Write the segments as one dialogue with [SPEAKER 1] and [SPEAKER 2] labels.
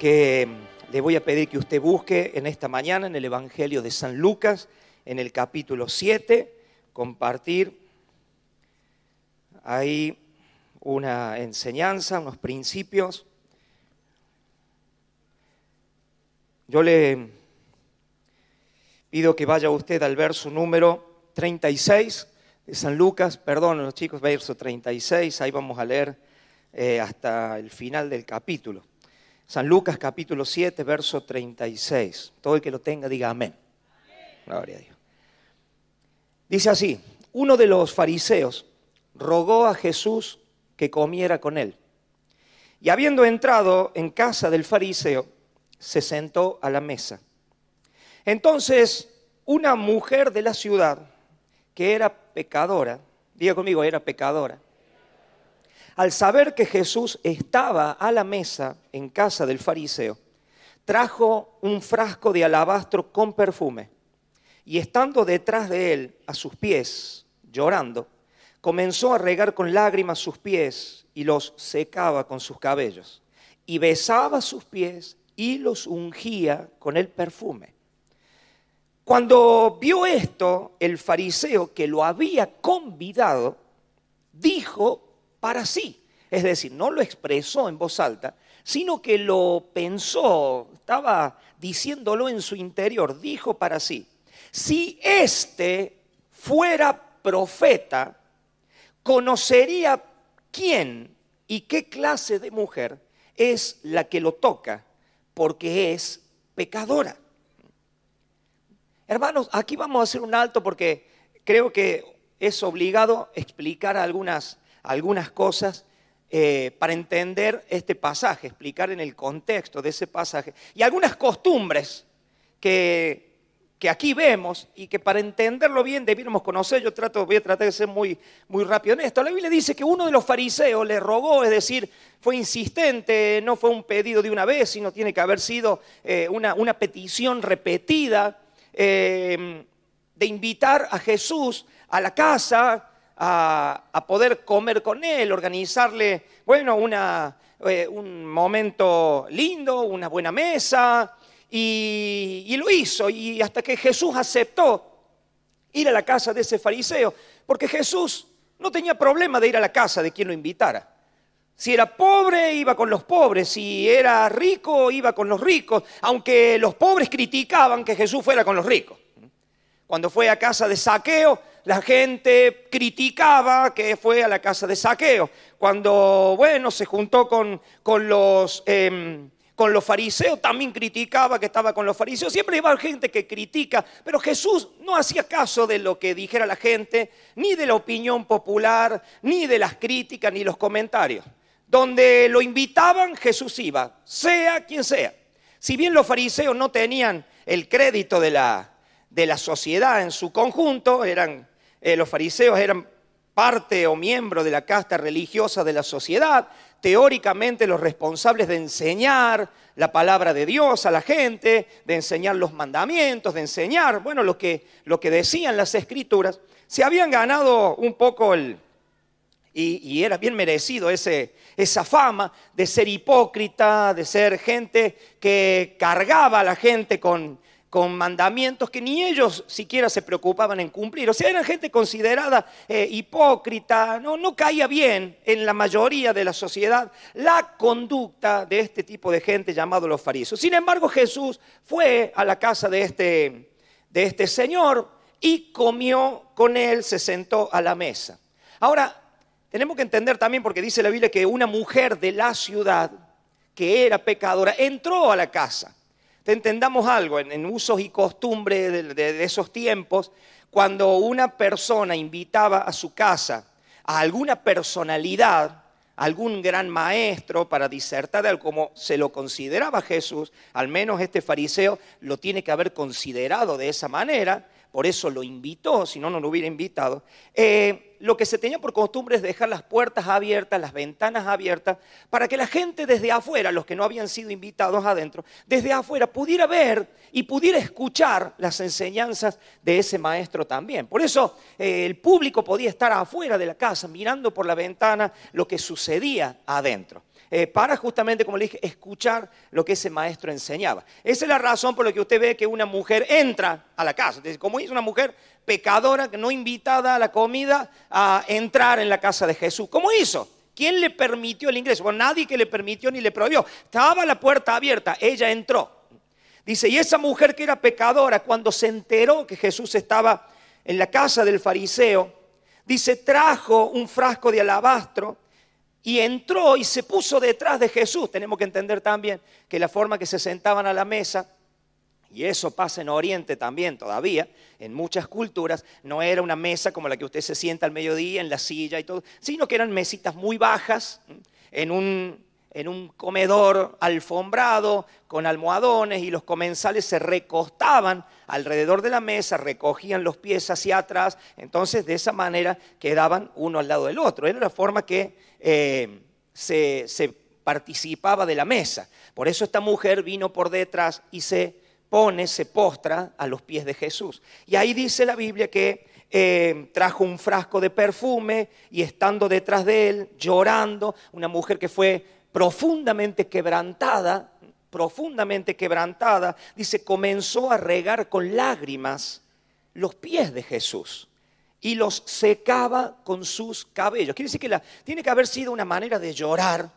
[SPEAKER 1] que mm, le voy a pedir que usted busque en esta mañana en el Evangelio de San Lucas, en el capítulo 7, compartir ahí una enseñanza, unos principios. Yo le pido que vaya usted al verso número 36 de San Lucas, perdón, los chicos, verso 36, ahí vamos a leer eh, hasta el final del capítulo. San Lucas capítulo 7, verso 36. Todo el que lo tenga diga amén. Gloria a Dios. Dice así, uno de los fariseos rogó a Jesús que comiera con él. Y habiendo entrado en casa del fariseo, se sentó a la mesa. Entonces, una mujer de la ciudad, que era pecadora, diga conmigo, era pecadora, al saber que Jesús estaba a la mesa en casa del fariseo, trajo un frasco de alabastro con perfume y estando detrás de él, a sus pies, llorando, comenzó a regar con lágrimas sus pies y los secaba con sus cabellos y besaba sus pies y los ungía con el perfume. Cuando vio esto, el fariseo que lo había convidado, dijo para sí. Es decir, no lo expresó en voz alta, sino que lo pensó, estaba diciéndolo en su interior, dijo para sí, si éste fuera profeta, conocería quién y qué clase de mujer es la que lo toca, porque es pecadora. Hermanos, aquí vamos a hacer un alto porque creo que es obligado explicar algunas algunas cosas eh, para entender este pasaje, explicar en el contexto de ese pasaje. Y algunas costumbres que, aquí vemos y que para entenderlo bien debiéramos conocer. Yo trato, voy a tratar de ser muy, muy rápido en esto. La Biblia dice que uno de los fariseos le rogó, es decir, fue insistente, no fue un pedido de una vez, sino tiene que haber sido eh, una, petición repetida. Eh, de invitar a Jesús a la casa a, poder comer con él, organizarle, bueno, una, eh, un momento lindo, una buena mesa, y lo hizo, y hasta que Jesús aceptó ir a la casa de ese fariseo, porque Jesús no tenía problema de ir a la casa de quien lo invitara. Si era pobre, iba con los pobres. Si era rico, iba con los ricos. Aunque los pobres criticaban que Jesús fuera con los ricos. Cuando fue a casa de saqueo, la gente criticaba que fue a la casa de saqueo. Cuando, bueno, se juntó con, con los... Em, con los fariseos, también criticaba que estaba con los fariseos, siempre iba gente que critica, pero Jesús no hacía caso de lo que dijera la gente, ni de la opinión popular, ni de las críticas, ni los comentarios. Donde lo invitaban, Jesús iba, sea quien sea. Si bien los fariseos no tenían el crédito de la, de la sociedad en su conjunto, eran, eh, los fariseos eran parte o miembro de la casta religiosa de la sociedad, teóricamente los responsables de enseñar la palabra de Dios a la gente, de enseñar los mandamientos, de enseñar, bueno, lo que, lo que decían las escrituras, se habían ganado un poco el, y, era bien merecido ese, esa fama de ser hipócrita, de ser gente que cargaba a la gente con con mandamientos que ni ellos siquiera se preocupaban en cumplir. O sea, eran gente considerada eh, hipócrita, no, no caía bien en la mayoría de la sociedad la conducta de este tipo de gente llamado los fariseos. Sin embargo, Jesús fue a la casa de este, de este señor y comió con él, se sentó a la mesa. Ahora, tenemos que entender también, porque dice la Biblia, que una mujer de la ciudad, que era pecadora, entró a la casa. Entendamos algo, en, usos y costumbres de, esos tiempos, cuando una persona invitaba a su casa a alguna personalidad, algún gran maestro para disertar de como se lo consideraba Jesús, al menos este fariseo lo tiene que haber considerado de esa manera, por eso lo invitó, si no, no lo hubiera invitado. Eh, lo que se tenía por costumbre es dejar las puertas abiertas, las ventanas abiertas, para que la gente desde afuera, los que no habían sido invitados adentro, desde afuera pudiera ver y pudiera escuchar las enseñanzas de ese maestro también. Por eso eh, el público podía estar afuera de la casa mirando por la ventana lo que sucedía adentro. Eh, para justamente, como le dije, escuchar lo que ese maestro enseñaba. Esa es la razón por la que usted ve que una mujer entra a la casa. como es una mujer, pecadora, no invitada a la comida, a entrar en la casa de Jesús. ¿Cómo hizo? ¿Quién le permitió el ingreso? Bueno, nadie que le permitió ni le prohibió. Estaba la puerta abierta, ella entró. Dice, y esa mujer que era pecadora, cuando se enteró que Jesús estaba en la casa del fariseo, dice, trajo un frasco de alabastro y entró y se puso detrás de Jesús. Tenemos que entender también que la forma que se sentaban a la mesa y eso pasa en Oriente también todavía, en muchas culturas, no era una mesa como la que usted se sienta al mediodía en la silla y todo, sino que eran mesitas muy bajas, en un, en un comedor alfombrado con almohadones y los comensales se recostaban alrededor de la mesa, recogían los pies hacia atrás, entonces de esa manera quedaban uno al lado del otro. Era la forma que eh, se participaba de la mesa. Por eso esta mujer vino por detrás y se pone, se postra a los pies de Jesús. Y ahí dice la Biblia que eh, trajo un frasco de perfume y estando detrás de él, llorando, una mujer que fue profundamente quebrantada, profundamente quebrantada, dice, comenzó a regar con lágrimas los pies de Jesús y los secaba con sus cabellos. Quiere decir que la, tiene que haber sido una manera de llorar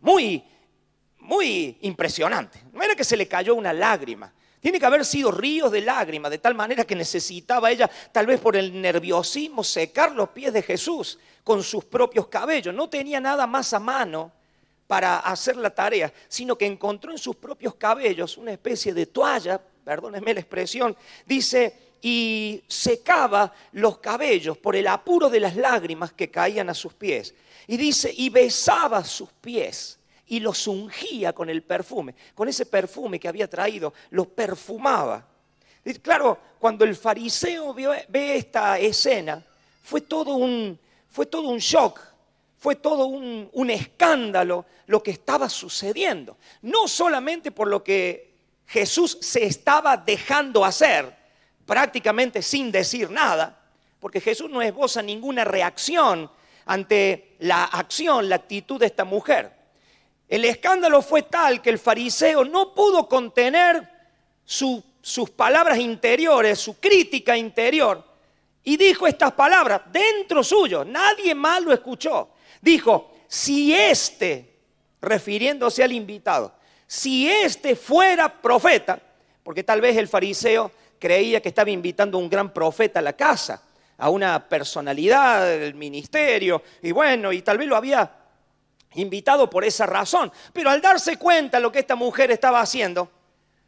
[SPEAKER 1] muy muy impresionante. No era que se le cayó una lágrima. Tiene que haber sido ríos de lágrimas, de tal manera que necesitaba ella, tal vez por el nerviosismo, secar los pies de Jesús con sus propios cabellos. No tenía nada más a mano para hacer la tarea, sino que encontró en sus propios cabellos una especie de toalla, perdónenme la expresión, dice, y secaba los cabellos por el apuro de las lágrimas que caían a sus pies. Y dice, y besaba sus pies y los ungía con el perfume, con ese perfume que había traído, los perfumaba. claro, cuando el fariseo ve esta escena, fue todo un, fue todo un shock, fue todo un, un escándalo lo que estaba sucediendo. No solamente por lo que Jesús se estaba dejando hacer, prácticamente sin decir nada, porque Jesús no esboza ninguna reacción ante la acción, la actitud de esta mujer. El escándalo fue tal que el fariseo no pudo contener sus palabras interiores, su crítica interior, y dijo estas palabras dentro suyo. Nadie más lo escuchó. Dijo, si este, refiriéndose al invitado, si este fuera profeta, porque tal vez el fariseo creía que estaba invitando a un gran profeta a la casa, a una personalidad del ministerio, y bueno, y tal vez lo había invitado por esa razón. Pero al darse cuenta lo que esta mujer estaba haciendo,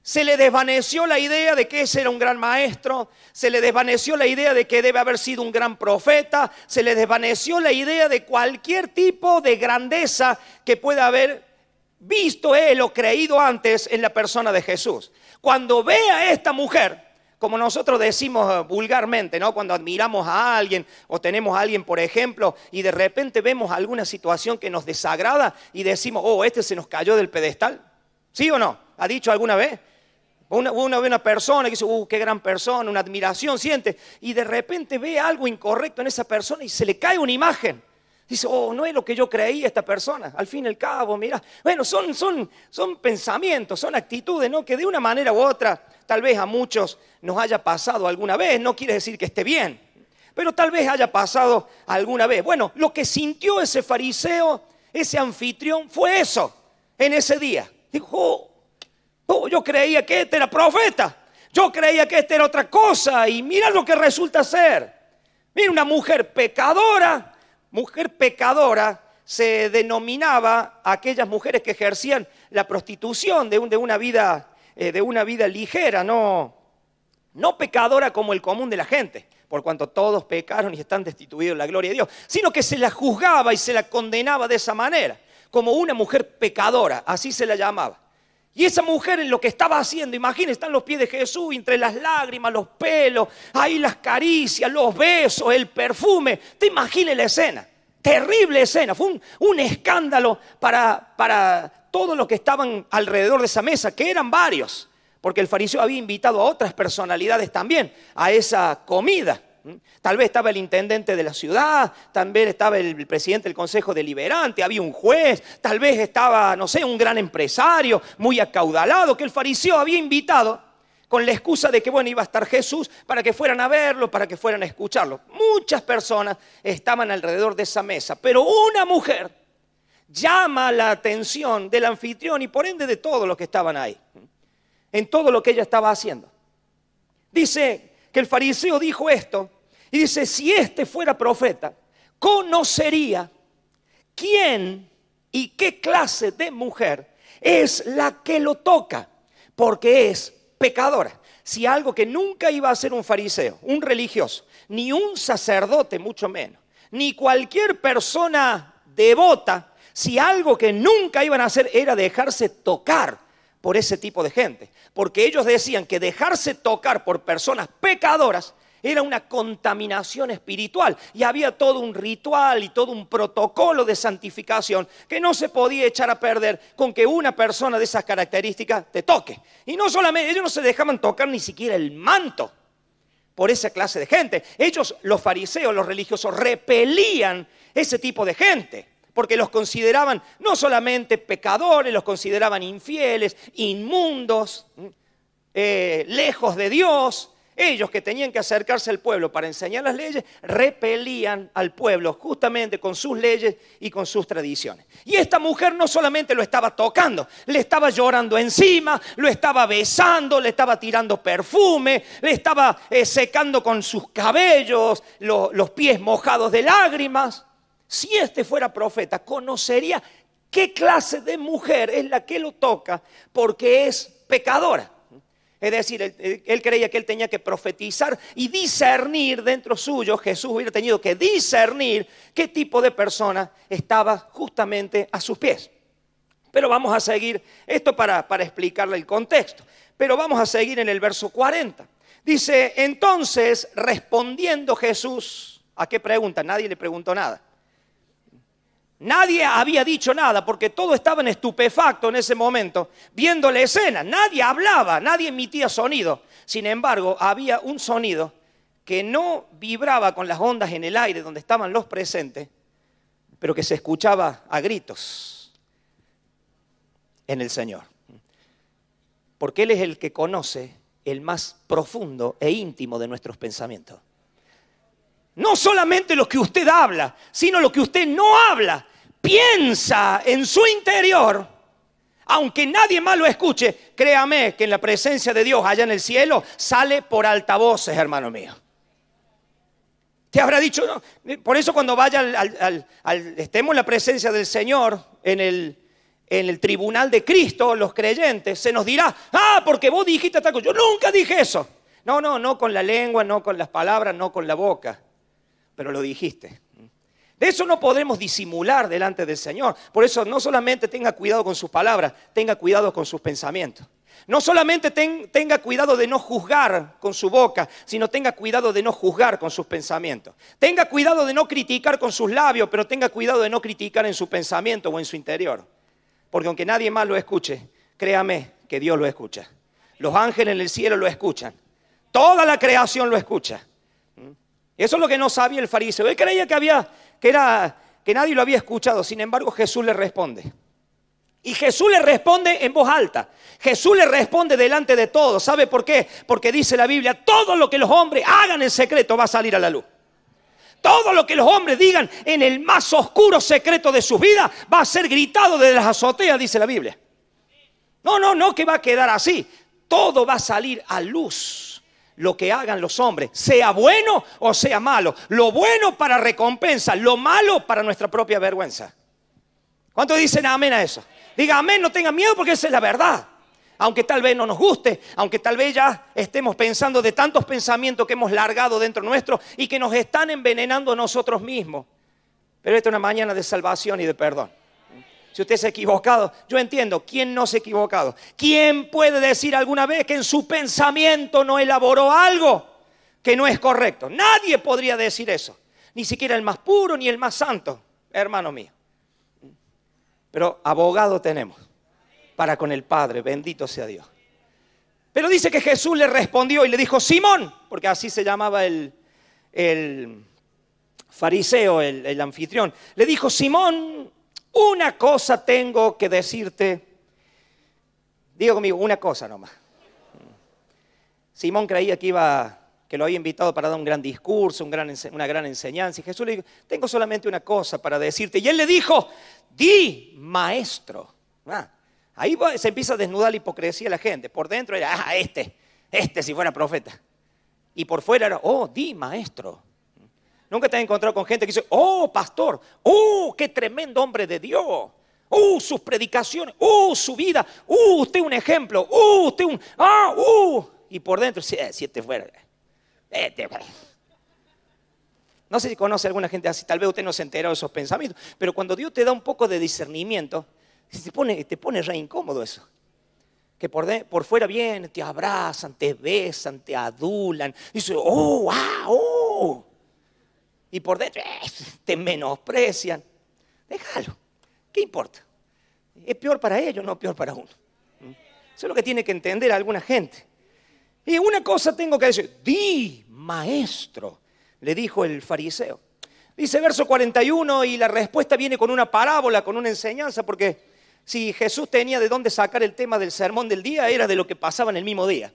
[SPEAKER 1] se le desvaneció la idea de que ese era un gran maestro, se le desvaneció la idea de que debe haber sido un gran profeta, se le desvaneció la idea de cualquier tipo de grandeza que pueda haber visto él o creído antes en la persona de Jesús. Cuando ve a esta mujer, como nosotros decimos eh, vulgarmente, ¿no? Cuando admiramos a alguien o tenemos a alguien, por ejemplo, y de repente vemos alguna situación que nos desagrada y decimos, oh, este se nos cayó del pedestal. ¿Sí o no? ¿Ha dicho alguna vez? Una, una, una persona que dice, uh, qué gran persona, una admiración siente, y de repente ve algo incorrecto en esa persona y se le cae una imagen. Dice, oh, no es lo que yo creía esta persona. Al fin y al cabo, mira, bueno, son, son, son pensamientos, son actitudes, ¿no? Que de una manera u otra, tal vez a muchos nos haya pasado alguna vez, no quiere decir que esté bien, pero tal vez haya pasado alguna vez. Bueno, lo que sintió ese fariseo, ese anfitrión, fue eso en ese día. Dijo, oh, oh yo creía que este era profeta, yo creía que este era otra cosa, y mira lo que resulta ser. Mira, una mujer pecadora Mujer pecadora se denominaba a aquellas mujeres que ejercían la prostitución de, de, una, vida, eh, de una vida ligera, no, no pecadora como el común de la gente, por cuanto todos pecaron y están destituidos de la gloria de Dios, sino que se la juzgaba y se la condenaba de esa manera, como una mujer pecadora, así se la llamaba. Y esa mujer en lo que estaba haciendo, imagínense, están los pies de Jesús, entre las lágrimas, los pelos, ahí las caricias, los besos, el perfume. Te imagines la escena, terrible escena, fue un, escándalo para, para todos los que estaban alrededor de esa mesa, que eran varios, porque el fariseo había invitado a otras personalidades también a esa comida. ¿Mm? Tal vez estaba el intendente de la ciudad, también estaba el presidente del consejo deliberante, había un juez, tal vez estaba, no sé, un gran empresario muy acaudalado que el fariseo había invitado con la excusa de que, bueno, iba a estar Jesús para que fueran a verlo, para que fueran a escucharlo. Muchas personas estaban alrededor de esa mesa, pero una mujer llama la atención del anfitrión y por ende de todos los que estaban ahí, ¿Mm? en todo lo que ella estaba haciendo. Dice que el fariseo dijo esto dice, si este fuera profeta, conocería quién y qué clase de mujer es la que lo toca, porque es pecadora. Si algo que nunca iba a ser un fariseo, un religioso, ni un sacerdote mucho menos, ni cualquier persona devota, si algo que nunca iban a hacer era dejarse tocar por ese tipo de gente, porque ellos decían que dejarse tocar por personas pecadoras era una contaminación espiritual y había todo un ritual y todo un protocolo de santificación que no se podía echar a perder con que una persona de esas características te toque. Y no solamente, ellos no se dejaban tocar ni siquiera el manto por esa clase de gente. Ellos, los fariseos, los religiosos, repelían ese tipo de gente, porque los consideraban no solamente pecadores, los consideraban infieles, inmundos, eh, lejos de Dios. Ellos que tenían que acercarse al pueblo para enseñar las leyes, repelían al pueblo justamente con sus leyes y con sus tradiciones. Y esta mujer no solamente lo estaba tocando, le estaba llorando encima, lo estaba besando, le estaba tirando perfume, le estaba eh, secando con sus cabellos, los pies mojados de lágrimas. Si este fuera profeta, conocería qué clase de mujer es la que lo toca porque es pecadora. Es decir, él, creía que él tenía que profetizar y discernir dentro suyo. Jesús hubiera tenido que discernir qué tipo de persona estaba justamente a sus pies. Pero vamos a seguir esto para, para explicarle el contexto. Pero vamos a seguir en el verso 40. Dice, entonces respondiendo Jesús, ¿a qué pregunta? Nadie le preguntó nada. Nadie había dicho nada porque todo estaba en estupefacto en ese momento, viendo la escena. Nadie hablaba, nadie emitía sonido. Sin embargo, había un sonido que no vibraba con las ondas en el aire donde estaban los presentes, pero que se escuchaba a gritos en el Señor. Porque Él es el que conoce el más profundo e íntimo de nuestros pensamientos. No solamente lo que usted habla, sino lo que usted no habla. Piensa en su interior, aunque nadie más lo escuche, créame que en la presencia de Dios allá en el cielo sale por altavoces, hermano mío. Te habrá dicho, por eso cuando vaya al, estemos en la presencia del Señor en el, en el tribunal de Cristo, los creyentes, se nos dirá, ah, porque vos dijiste tal cosa. Yo nunca dije eso. No, no, no con la lengua, no con las palabras, no con la boca pero lo dijiste. De eso no podremos disimular delante del Señor. Por eso no solamente tenga cuidado con sus palabras, tenga cuidado con sus pensamientos. No solamente tenga cuidado de no juzgar con su boca, sino tenga cuidado de no juzgar con sus pensamientos. Tenga cuidado de no criticar con sus labios, pero tenga cuidado de no criticar en su pensamiento o en su interior. Porque aunque nadie más lo escuche, créame que Dios lo escucha. Los ángeles en el cielo lo escuchan. Toda la creación lo escucha. Eso es lo que no sabía el fariseo. Él creía que, había, que, era, que nadie lo había escuchado. Sin embargo, Jesús le responde. Y Jesús le responde en voz alta. Jesús le responde delante de todos. ¿Sabe por qué? Porque dice la Biblia, todo lo que los hombres hagan en secreto va a salir a la luz. Todo lo que los hombres digan en el más oscuro secreto de sus vidas va a ser gritado desde las azoteas, dice la Biblia. No, no, no, que va a quedar así. Todo va a salir a luz lo que hagan los hombres, sea bueno o sea malo. Lo bueno para recompensa, lo malo para nuestra propia vergüenza. ¿Cuántos dicen amén a eso? Diga amén, no tenga miedo porque esa es la verdad. Aunque tal vez no nos guste, aunque tal vez ya estemos pensando de tantos pensamientos que hemos largado dentro nuestro y que nos están envenenando a nosotros mismos. Pero esta es una mañana de salvación y de perdón si usted se equivocado. Yo entiendo, ¿quién no se ha equivocado? ¿Quién puede decir alguna vez que en su pensamiento no elaboró algo que no es correcto? Nadie podría decir eso, ni siquiera el más puro ni el más santo, hermano mío. Pero abogado tenemos para con el Padre, bendito sea Dios. Pero dice que Jesús le respondió y le dijo, Simón, porque así se llamaba el, el fariseo, el, el, anfitrión, le dijo, Simón, una cosa tengo que decirte. Digo conmigo, una cosa nomás. Simón creía que iba, que lo había invitado para dar un gran discurso, una gran enseñanza. Y Jesús le dijo, tengo solamente una cosa para decirte. Y él le dijo, di maestro. Ah, ahí se empieza a desnudar la hipocresía de la gente. Por dentro era, ah, este, este si fuera profeta. Y por fuera era, oh, di maestro. Nunca te has encontrado con gente que dice, oh, pastor, oh, qué tremendo hombre de Dios. Uh, sus predicaciones, oh, su vida, uh, usted un ejemplo, uh, usted un, ah, uh, y por dentro, si, te si fuera, No sé si conoce a alguna gente así, tal vez usted no se enteró de esos pensamientos, pero cuando Dios te da un poco de discernimiento, te pone, te pone re incómodo eso. Que por, por fuera viene, te abrazan, te besan, te adulan, dice, oh, ah, oh. Y por detrás eh, te menosprecian. Déjalo. ¿Qué importa? Es peor para ellos, no peor para uno. ¿Mm? Eso es lo que tiene que entender alguna gente. Y una cosa tengo que decir. Di, maestro, le dijo el fariseo. Dice verso 41 y la respuesta viene con una parábola, con una enseñanza, porque si Jesús tenía de dónde sacar el tema del sermón del día, era de lo que pasaba en el mismo día.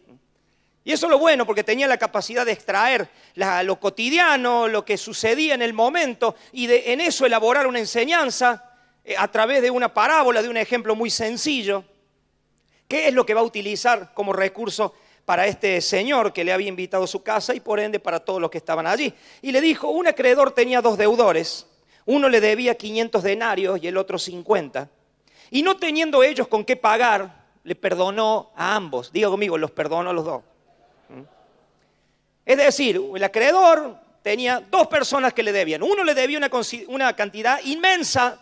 [SPEAKER 1] Y eso es lo bueno, porque tenía la capacidad de extraer lo cotidiano, lo que sucedía en el momento, y de, en eso elaborar una enseñanza eh, a través de una parábola, de un ejemplo muy sencillo. ¿Qué es lo que va a utilizar como recurso para este señor que le había invitado a su casa y por ende para todos los que estaban allí? Y le dijo, un acreedor tenía dos deudores, uno le debía 500 denarios y el otro 50. Y no teniendo ellos con qué pagar, le perdonó a ambos. Diga conmigo, los perdonó a los dos. Es decir, el acreedor tenía dos personas que le debían. Uno le debía una, cantidad inmensa,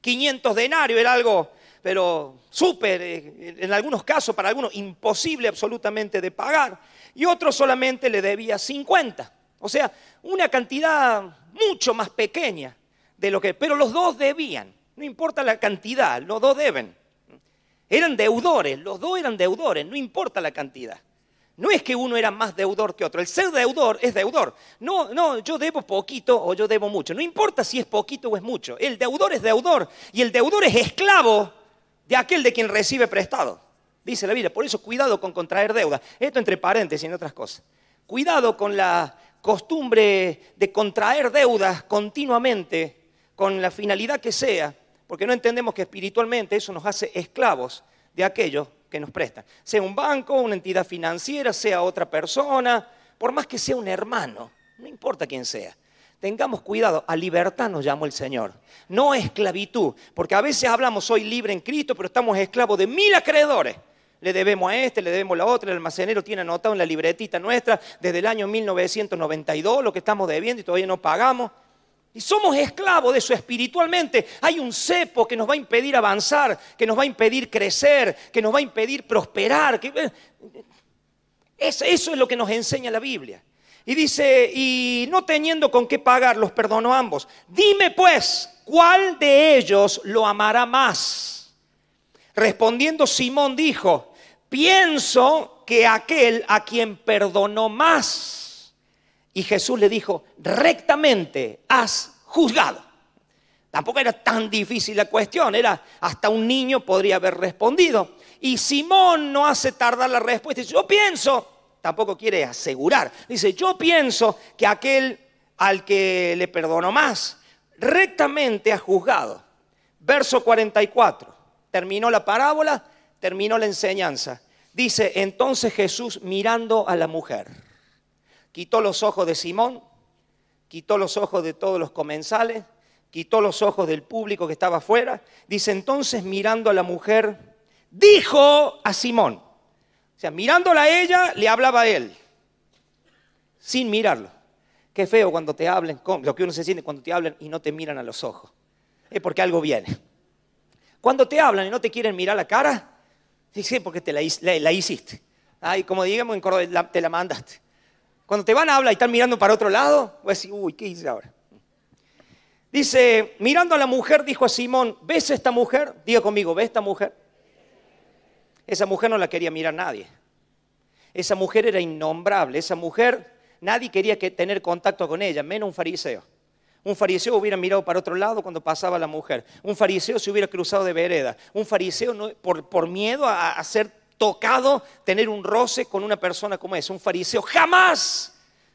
[SPEAKER 1] 500 denarios, era algo, pero súper, eh, en algunos casos, para algunos, imposible absolutamente de pagar. Y otro solamente le debía 50. O sea, una cantidad mucho más pequeña de lo que... Pero los dos debían, no importa la cantidad, los dos deben. Eran deudores, los dos eran deudores, no importa la cantidad. No es que uno era más deudor que otro. El ser deudor es deudor. No, no, yo debo poquito o yo debo mucho. No importa si es poquito o es mucho. El deudor es deudor y el deudor es esclavo de aquel de quien recibe prestado. Dice la Biblia. Por eso cuidado con contraer deuda. Esto entre paréntesis en otras cosas. Cuidado con la costumbre de contraer deudas continuamente con la finalidad que sea, porque no entendemos que espiritualmente eso nos hace esclavos de aquello nos prestan, sea un banco, una entidad financiera, sea otra persona, por más que sea un hermano, no importa quién sea. Tengamos cuidado, a libertad nos llamó el Señor, no a esclavitud, porque a veces hablamos soy libre en Cristo, pero estamos esclavos de mil acreedores. Le debemos a este, le debemos a la otra, el almacenero tiene anotado en la libretita nuestra desde el año 1992 lo que estamos debiendo y todavía no pagamos. Y somos esclavos de eso espiritualmente. Hay un cepo que nos va a impedir avanzar, que nos va a impedir crecer, que nos va a impedir prosperar. Eh, eso es lo que nos enseña la Biblia. Y dice, y no teniendo con qué pagar, los perdonó a ambos. Dime pues, ¿cuál de ellos lo amará más? Respondiendo Simón dijo, pienso que aquel a quien perdonó más. Y Jesús le dijo, rectamente has juzgado. Tampoco era tan difícil la cuestión, era hasta un niño podría haber respondido. Y Simón no hace tardar la respuesta, dice, yo pienso, tampoco quiere asegurar, dice, yo pienso que aquel al que le perdonó más, rectamente ha juzgado. Verso 44, terminó la parábola, terminó la enseñanza. Dice, entonces Jesús mirando a la mujer quitó los ojos de Simón, quitó los ojos de todos los comensales, quitó los ojos del público que estaba afuera. Dice entonces mirando a la mujer, dijo a Simón, o sea, mirándola a ella, le hablaba a él, sin mirarlo. Qué feo cuando te hablen, lo que uno se siente cuando te hablan y no te miran a los ojos. Es porque algo viene. Cuando te hablan y no te quieren mirar la cara, dice porque te la, hiciste. Ay, como digamos te la mandaste. Cuando te van a hablar y están mirando para otro lado, pues a decir, uy, ¿qué hice ahora? Dice, mirando a la mujer, dijo a Simón, ¿ves esta mujer? Diga conmigo, ¿ves esta mujer? Esa mujer no la quería mirar nadie. Esa mujer era innombrable. Esa mujer, nadie quería que, tener contacto con ella, menos un fariseo. Un fariseo hubiera mirado para otro lado cuando pasaba la mujer. Un fariseo se hubiera cruzado de vereda. Un fariseo no, por, miedo a, hacer tocado tener un roce con una persona como esa, un fariseo. Jamás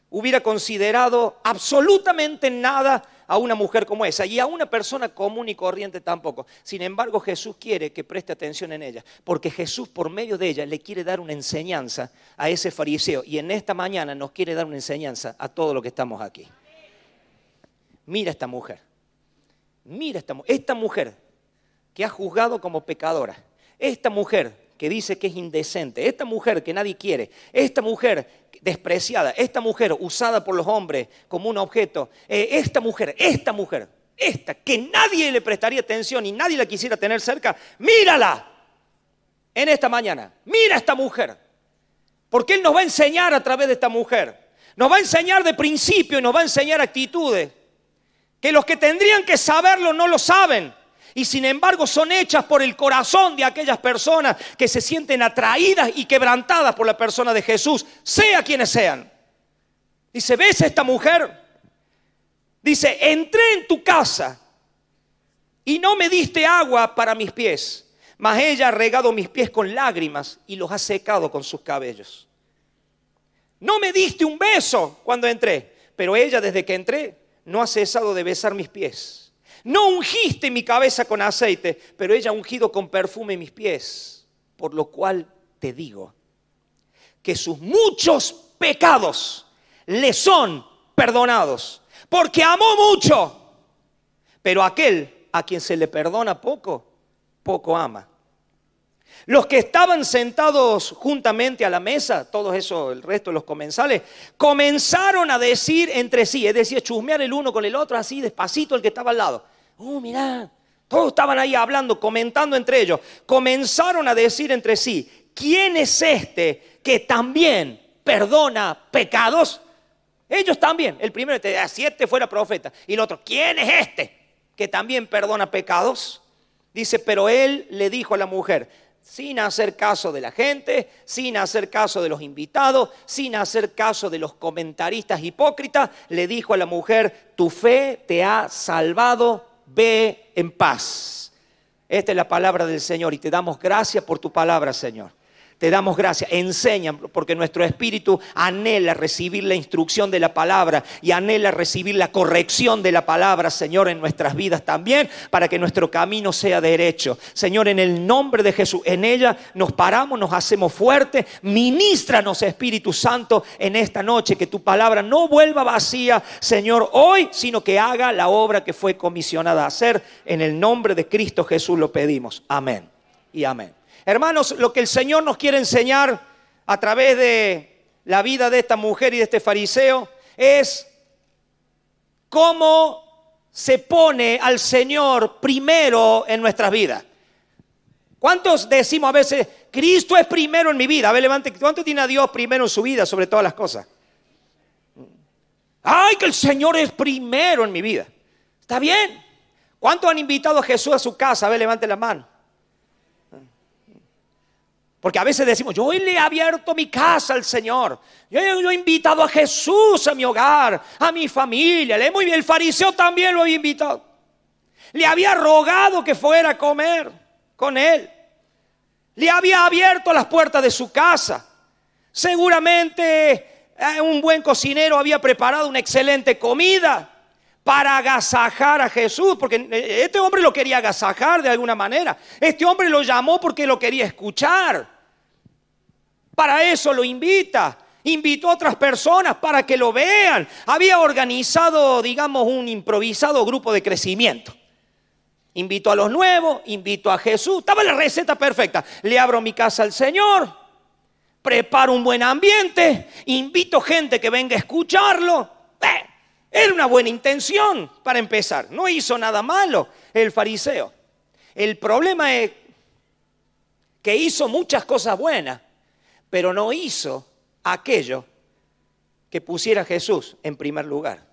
[SPEAKER 1] hubiera considerado absolutamente nada a una mujer como esa y a una persona común y corriente tampoco. Sin embargo, Jesús quiere que preste atención en ella, porque Jesús por medio de ella le quiere dar una enseñanza a ese fariseo y en esta mañana nos quiere dar una enseñanza a todos los que estamos aquí. Mira esta mujer, mira esta, esta mujer que ha juzgado como pecadora, esta mujer que dice que es indecente, esta mujer que nadie quiere, esta mujer despreciada, esta mujer usada por los hombres como un objeto, eh, esta mujer, esta mujer, esta que nadie le prestaría atención y nadie la quisiera tener cerca, mírala en esta mañana, mira esta mujer, porque Él nos va a enseñar a través de esta mujer, nos va a enseñar de principio y nos va a enseñar actitudes que los que tendrían que saberlo no lo saben y sin embargo son hechas por el corazón de aquellas personas que se sienten atraídas y quebrantadas por la persona de Jesús, sea quienes sean. Dice, ¿ves a esta mujer? Dice, entré en tu casa y no me diste agua para mis pies, mas ella ha regado mis pies con lágrimas y los ha secado con sus cabellos. No me diste un beso cuando entré, pero ella desde que entré no ha cesado de besar mis pies. No ungiste mi cabeza con aceite, pero ella ha ungido con perfume mis pies. Por lo cual te digo que sus muchos pecados le son perdonados, porque amó mucho. Pero aquel a quien se le perdona poco, poco ama. Los que estaban sentados juntamente a la mesa, todos esos, el resto de los comensales, comenzaron a decir entre sí, es decir, chusmear el uno con el otro así despacito el que estaba al lado oh, mirá, todos estaban ahí hablando, comentando entre ellos. Comenzaron a decir entre sí, ¿quién es este que también perdona pecados? Ellos también. El primero, este, a ah, siete fuera profeta. Y el otro, ¿quién es este que también perdona pecados? Dice, pero él le dijo a la mujer, sin hacer caso de la gente, sin hacer caso de los invitados, sin hacer caso de los comentaristas hipócritas, le dijo a la mujer, tu fe te ha salvado ve en paz. Esta es la palabra del Señor y te damos gracias por tu palabra, Señor. Te damos gracias. Enseña, porque nuestro espíritu anhela recibir la instrucción de la palabra y anhela recibir la corrección de la palabra, Señor, en nuestras vidas también, para que nuestro camino sea derecho. Señor, en el nombre de Jesús, en ella nos paramos, nos hacemos fuertes. Ministranos, Espíritu Santo, en esta noche, que tu palabra no vuelva vacía, Señor, hoy, sino que haga la obra que fue comisionada a hacer. En el nombre de Cristo Jesús lo pedimos. Amén y amén. Hermanos, lo que el Señor nos quiere enseñar a través de la vida de esta mujer y de este fariseo es cómo se pone al Señor primero en nuestras vidas. ¿Cuántos decimos a veces, Cristo es primero en mi vida? A ver, levante, ¿cuánto tiene a Dios primero en su vida sobre todas las cosas? Ay, que el Señor es primero en mi vida. ¿Está bien? ¿Cuántos han invitado a Jesús a su casa? A ver, levante la mano. Porque a veces decimos, yo hoy le he abierto mi casa al Señor, yo, le he invitado a Jesús a mi hogar, a mi familia, le muy bien, el fariseo también lo había invitado. Le había rogado que fuera a comer con él. Le había abierto las puertas de su casa. Seguramente eh, un buen cocinero había preparado una excelente comida para agasajar a Jesús, porque eh, este hombre lo quería agasajar de alguna manera. Este hombre lo llamó porque lo quería escuchar. Para eso lo invita. Invitó a otras personas para que lo vean. Había organizado, digamos, un improvisado grupo de crecimiento. Invito a los nuevos, invito a Jesús. Estaba la receta perfecta. Le abro mi casa al Señor, preparo un buen ambiente, invito gente que venga a escucharlo era una buena intención para empezar. No hizo nada malo el fariseo. El problema es que hizo muchas cosas buenas, pero no hizo aquello que pusiera a Jesús en primer lugar.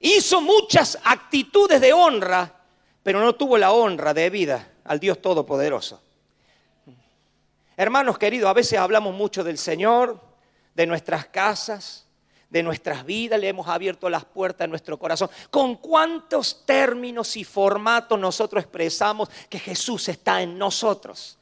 [SPEAKER 1] Hizo muchas actitudes de honra, pero no tuvo la honra debida al Dios Todopoderoso. Hermanos queridos, a veces hablamos mucho del Señor, de nuestras casas, de nuestras vidas, le hemos abierto las puertas a nuestro corazón. ¿Con cuántos términos y formatos nosotros expresamos que Jesús está en nosotros?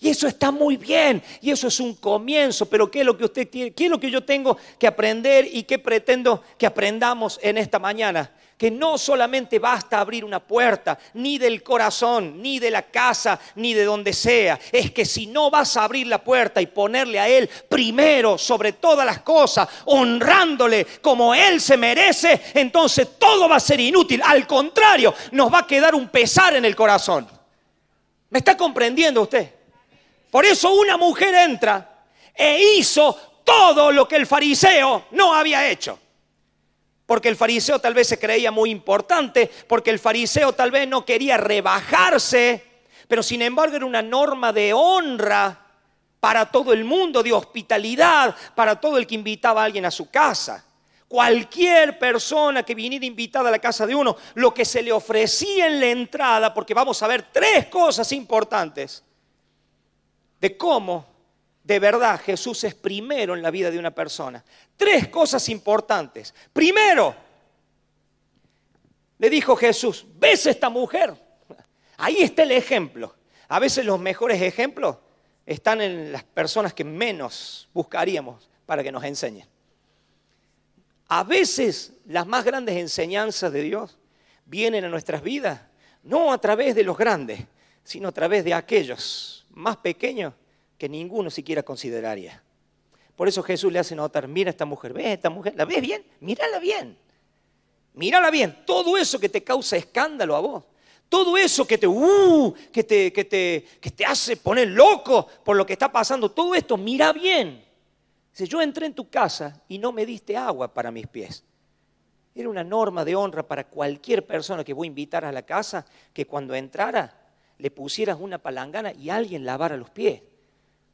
[SPEAKER 1] Y eso está muy bien, y eso es un comienzo, pero ¿qué es lo que usted tiene? ¿Qué es lo que yo tengo que aprender y qué pretendo que aprendamos en esta mañana? que no solamente basta abrir una puerta, ni del corazón, ni de la casa, ni de donde sea. Es que si no vas a abrir la puerta y ponerle a Él primero sobre todas las cosas, honrándole como Él se merece, entonces todo va a ser inútil. Al contrario, nos va a quedar un pesar en el corazón. ¿Me está comprendiendo usted? Por eso una mujer entra e hizo todo lo que el fariseo no había hecho porque el fariseo tal vez se creía muy importante, porque el fariseo tal vez no quería rebajarse, pero sin embargo era una norma de honra para todo el mundo, de hospitalidad, para todo el que invitaba a alguien a su casa. Cualquier persona que viniera invitada a la casa de uno, lo que se le ofrecía en la entrada, porque vamos a ver tres cosas importantes de cómo de verdad Jesús es primero en la vida de una persona. Tres cosas importantes. Primero, le dijo Jesús, ¿ves esta mujer? Ahí está el ejemplo. A veces los mejores ejemplos están en las personas que menos buscaríamos para que nos enseñen. A veces las más grandes enseñanzas de Dios vienen a nuestras vidas, no a través de los grandes, sino a través de aquellos más pequeños que ninguno siquiera consideraría. Por eso Jesús le hace notar, mira esta mujer, ve a esta mujer? ¿La ves bien? Mírala bien. Mírala bien. Todo eso que te causa escándalo a vos. Todo eso que te, uh, que te, que te, que te hace poner loco por lo que está pasando. Todo esto, mira bien. Dice, yo entré en tu casa y no me diste agua para mis pies. Era una norma de honra para cualquier persona que voy a invitar a la casa que cuando entrara le pusieras una palangana y alguien lavara los pies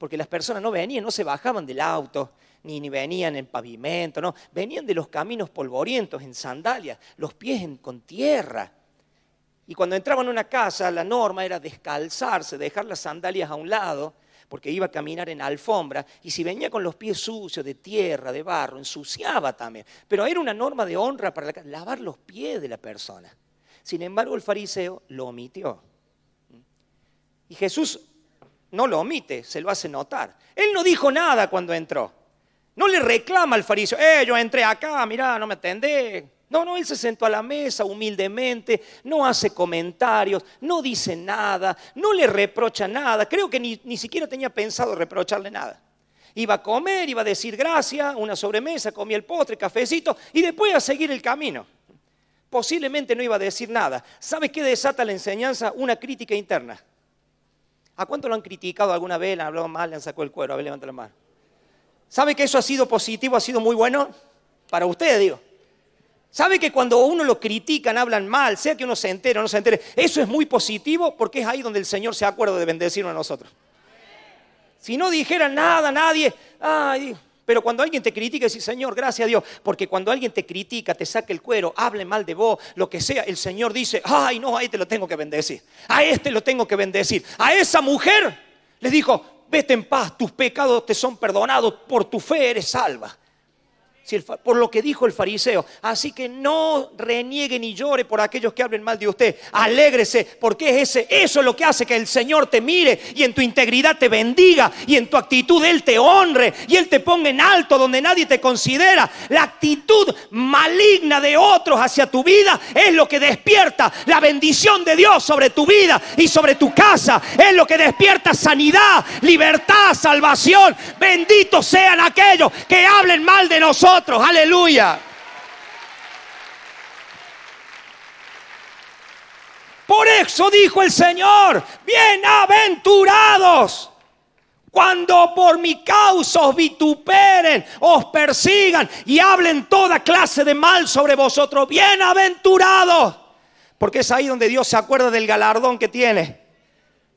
[SPEAKER 1] porque las personas no venían, no se bajaban del auto, ni, ni venían en pavimento, no, venían de los caminos polvorientos, en sandalias, los pies con tierra. Y cuando entraban a una casa, la norma era descalzarse, dejar las sandalias a un lado, porque iba a caminar en alfombra, y si venía con los pies sucios, de tierra, de barro, ensuciaba también. Pero era una norma de honra para lavar los pies de la persona. Sin embargo, el fariseo lo omitió. ¿Mm? Y Jesús no lo omite, se lo hace notar. Él no dijo nada cuando entró. No le reclama al fariseo, eh, yo entré acá, mirá, no me atendé. No, no, él se sentó a la mesa humildemente, no hace comentarios, no dice nada, no le reprocha nada. Creo que ni, siquiera tenía pensado reprocharle nada. Iba a comer, iba a decir gracias, una sobremesa, comía el postre, cafecito y después a seguir el camino. Posiblemente no iba a decir nada. ¿Sabes qué desata la enseñanza? Una crítica interna. ¿A cuánto lo han criticado alguna vez? ¿Le han hablado mal? ¿Le han sacado el cuero? A ver, levanta la mano. ¿Sabe que eso ha sido positivo, ha sido muy bueno? Para ustedes, digo. ¿Sabe que cuando uno lo critican, hablan mal, sea que uno se entere o no se entere, eso es muy positivo porque es ahí donde el Señor se acuerda de bendecirnos a nosotros? Si no dijera nada, nadie, ay, pero cuando alguien te critica, dice, Señor, gracias a Dios, porque cuando alguien te critica, te saca el cuero, hable mal de vos, lo que sea, el Señor dice, ay, no, a te este lo tengo que bendecir, a este lo tengo que bendecir, a esa mujer le dijo, vete en paz, tus pecados te son perdonados, por tu fe eres salva por lo que dijo el fariseo. Así que no reniegue ni llore por aquellos que hablen mal de usted. Alégrese, porque ese, eso es lo que hace que el Señor te mire y en tu integridad te bendiga y en tu actitud Él te honre y Él te ponga en alto donde nadie te considera. La actitud maligna de otros hacia tu vida es lo que despierta la bendición de Dios sobre tu vida y sobre tu casa. Es lo que despierta sanidad, libertad, salvación. Benditos sean aquellos que hablen mal de nosotros aleluya. Por eso dijo el Señor, bienaventurados. Cuando por mi causa os vituperen, os persigan y hablen toda clase de mal sobre vosotros, bienaventurados. Porque es ahí donde Dios se acuerda del galardón que tiene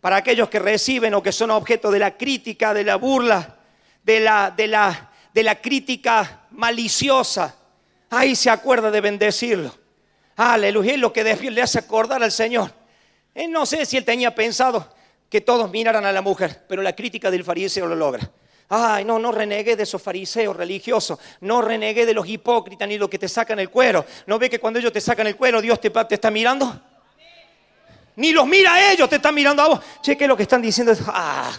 [SPEAKER 1] para aquellos que reciben o que son objeto de la crítica, de la burla, de la, de la, de la crítica maliciosa, ahí se acuerda de bendecirlo. Aleluya, es lo que le hace acordar al Señor. Eh, no sé si él tenía pensado que todos miraran a la mujer, pero la crítica del fariseo lo logra. Ay, no, no renegué de esos fariseos religiosos, no renegué de los hipócritas ni lo que te sacan el cuero. ¿No ve que cuando ellos te sacan el cuero, Dios te, está mirando? Ni los mira ellos, te están mirando a vos. Che, lo que están diciendo? Ah,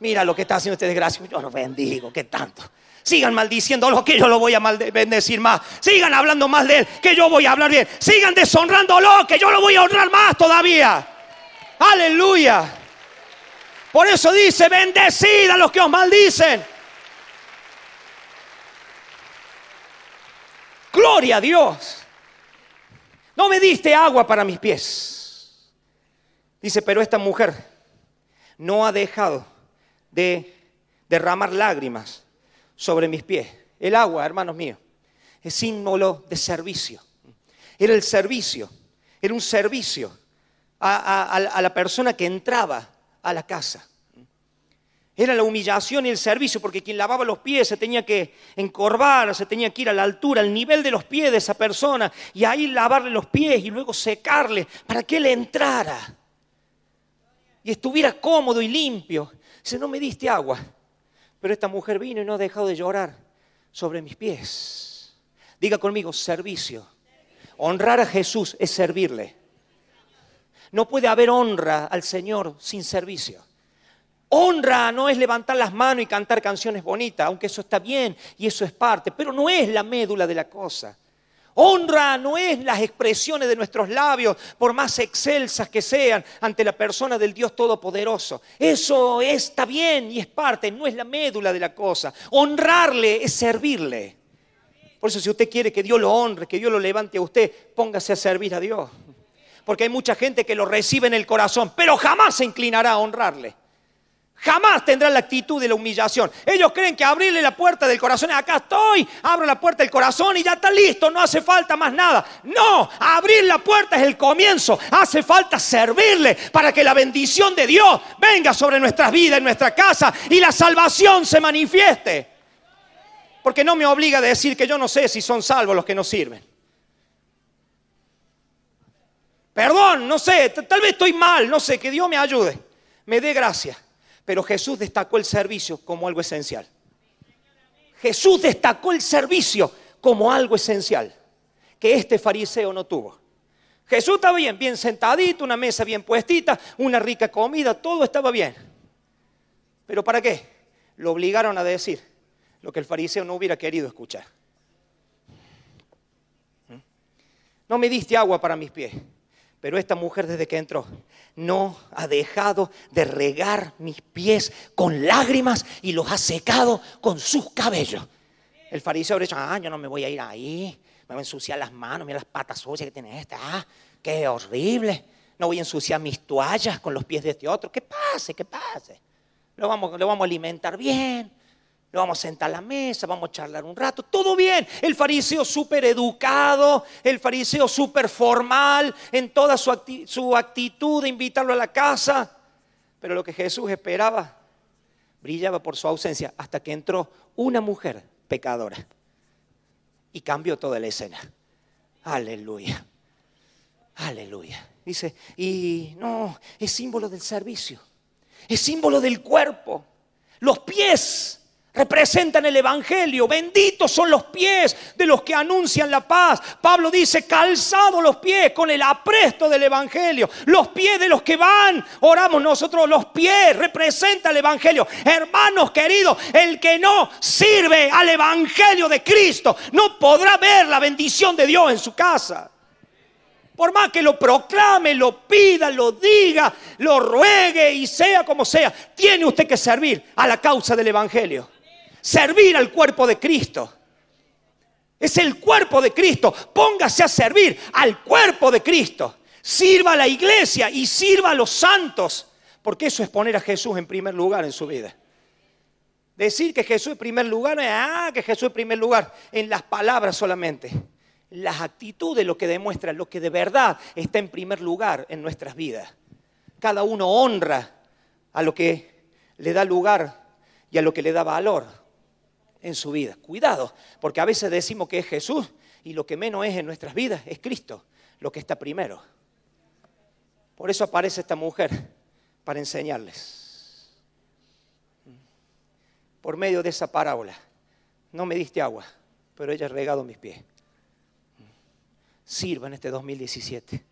[SPEAKER 1] mira lo que está haciendo este desgraciado. Yo los bendigo, qué tanto. Sigan maldiciéndolo que yo lo voy a bendecir más. Sigan hablando más de él que yo voy a hablar bien. Sigan deshonrándolo que yo lo voy a honrar más todavía. Aleluya. Por eso dice, bendecid a los que os maldicen. Gloria a Dios. No me diste agua para mis pies. Dice, pero esta mujer no ha dejado de derramar lágrimas sobre mis pies. El agua, hermanos míos, es símbolo de servicio. Era el servicio, era un servicio a, la persona que entraba a la casa. Era la humillación y el servicio, porque quien lavaba los pies se tenía que encorvar, se tenía que ir a la altura, al nivel de los pies de esa persona, y ahí lavarle los pies y luego secarle para que él entrara y estuviera cómodo y limpio. Dice, no me diste agua, pero esta mujer vino y no ha dejado de llorar sobre mis pies. Diga conmigo, servicio. Honrar a Jesús es servirle. No puede haber honra al Señor sin servicio. Honra no es levantar las manos y cantar canciones bonitas, aunque eso está bien y eso es parte, pero no es la médula de la cosa. Honra no es las expresiones de nuestros labios, por más excelsas que sean, ante la persona del Dios Todopoderoso. Eso está bien y es parte, no es la médula de la cosa. Honrarle es servirle. Por eso si usted quiere que Dios lo honre, que Dios lo levante a usted, póngase a servir a Dios. Porque hay mucha gente que lo recibe en el corazón, pero jamás se inclinará a honrarle. Jamás tendrán la actitud de la humillación. Ellos creen que abrirle la puerta del corazón, acá estoy, abro la puerta del corazón y ya está listo, no hace falta más nada. No, abrir la puerta es el comienzo. Hace falta servirle para que la bendición de Dios venga sobre nuestras vidas, en nuestra casa y la salvación se manifieste. Porque no me obliga a decir que yo no sé si son salvos los que nos sirven. Perdón, no sé, tal vez estoy mal, no sé, que Dios me ayude, me dé gracia pero Jesús destacó el servicio como algo esencial. Jesús destacó el servicio como algo esencial que este fariseo no tuvo. Jesús estaba bien, bien sentadito, una mesa bien puestita, una rica comida, todo estaba bien. Pero ¿para qué? Lo obligaron a decir lo que el fariseo no hubiera querido escuchar. ¿Mm? No me diste agua para mis pies. Pero esta mujer desde que entró no ha dejado de regar mis pies con lágrimas y los ha secado con sus cabellos. El fariseo habría dicho, ah, yo no me voy a ir ahí, me voy a ensuciar las manos, mira las patas sucias que tiene esta, ah, qué horrible, no voy a ensuciar mis toallas con los pies de este otro, que pase, que pase, lo vamos, lo vamos a alimentar bien, lo vamos a sentar a la mesa, vamos a charlar un rato, todo bien. El fariseo súper educado, el fariseo súper formal en toda su, su actitud de invitarlo a la casa. Pero lo que Jesús esperaba brillaba por su ausencia hasta que entró una mujer pecadora y cambió toda la escena. Aleluya, aleluya. Dice, y no, es símbolo del servicio, es símbolo del cuerpo, los pies representan el Evangelio. Benditos son los pies de los que anuncian la paz. Pablo dice, calzado los pies con el apresto del Evangelio. Los pies de los que van, oramos nosotros, los pies representan el Evangelio. Hermanos queridos, el que no sirve al Evangelio de Cristo no podrá ver la bendición de Dios en su casa. Por más que lo proclame, lo pida, lo diga, lo ruegue y sea como sea, tiene usted que servir a la causa del Evangelio servir al cuerpo de Cristo. Es el cuerpo de Cristo. Póngase a servir al cuerpo de Cristo. Sirva a la iglesia y sirva a los santos. Porque eso es poner a Jesús en primer lugar en su vida. Decir que Jesús en primer lugar, ah, que Jesús en primer lugar, en las palabras solamente. Las actitudes lo que demuestra, lo que de verdad está en primer lugar en nuestras vidas. Cada uno honra a lo que le da lugar y a lo que le da valor en su vida. Cuidado, porque a veces decimos que es Jesús y lo que menos es en nuestras vidas es Cristo, lo que está primero. Por eso aparece esta mujer, para enseñarles. Por medio de esa parábola, no me diste agua, pero ella ha regado mis pies. Sirva en este 2017.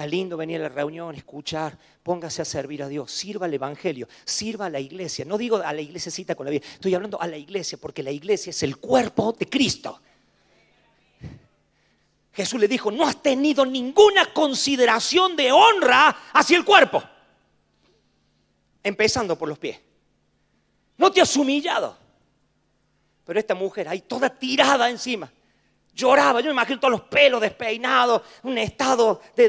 [SPEAKER 1] Está lindo venir a la reunión, escuchar, póngase a servir a Dios, sirva al Evangelio, sirva a la iglesia. No digo a la iglesia con la vida, estoy hablando a la iglesia porque la iglesia es el cuerpo de Cristo. Jesús le dijo, no has tenido ninguna consideración de honra hacia el cuerpo. Empezando por los pies. No te has humillado. Pero esta mujer ahí toda tirada encima. Lloraba, yo me imagino todos los pelos despeinados, un estado de,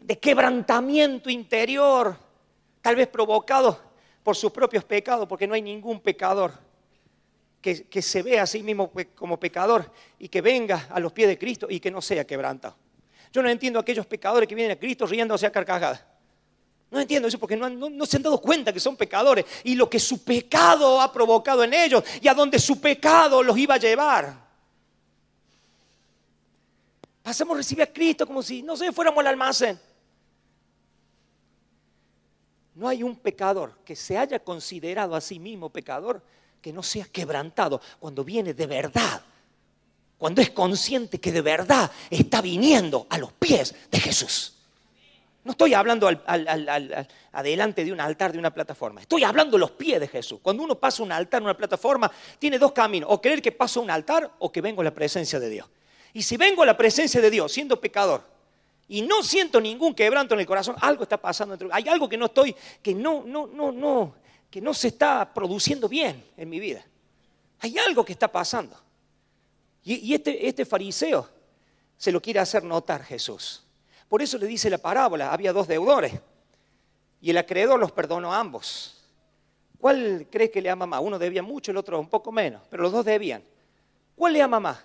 [SPEAKER 1] de, quebrantamiento interior, tal vez provocado por sus propios pecados, porque no hay ningún pecador que, se vea a sí mismo como pecador y que venga a los pies de Cristo y que no sea quebrantado. Yo no entiendo a aquellos pecadores que vienen a Cristo riéndose a carcajadas. No entiendo eso porque no, no, se han dado cuenta que son pecadores y lo que su pecado ha provocado en ellos y a dónde su pecado los iba a llevar. Pasemos a recibir a Cristo como si, no sé, fuéramos al almacén. No hay un pecador que se haya considerado a sí mismo pecador que no sea quebrantado cuando viene de verdad, cuando es consciente que de verdad está viniendo a los pies de Jesús. No estoy hablando adelante de un altar, de una plataforma. Estoy hablando los pies de Jesús. Cuando uno pasa un altar, una plataforma, tiene dos caminos. O creer que paso un altar o que vengo a la presencia de Dios. Y si vengo a la presencia de Dios siendo pecador y no siento ningún quebranto en el corazón, algo está pasando. Entre... Hay algo que no estoy, que no, no, no, no, que no se está produciendo bien en mi vida. Hay algo que está pasando. Y, este, este fariseo se lo quiere hacer notar Jesús. Por eso le dice la parábola, había dos deudores y el acreedor los perdonó a ambos. ¿Cuál crees que le ama más? Uno debía mucho, el otro un poco menos, pero los dos debían. ¿Cuál le ama más?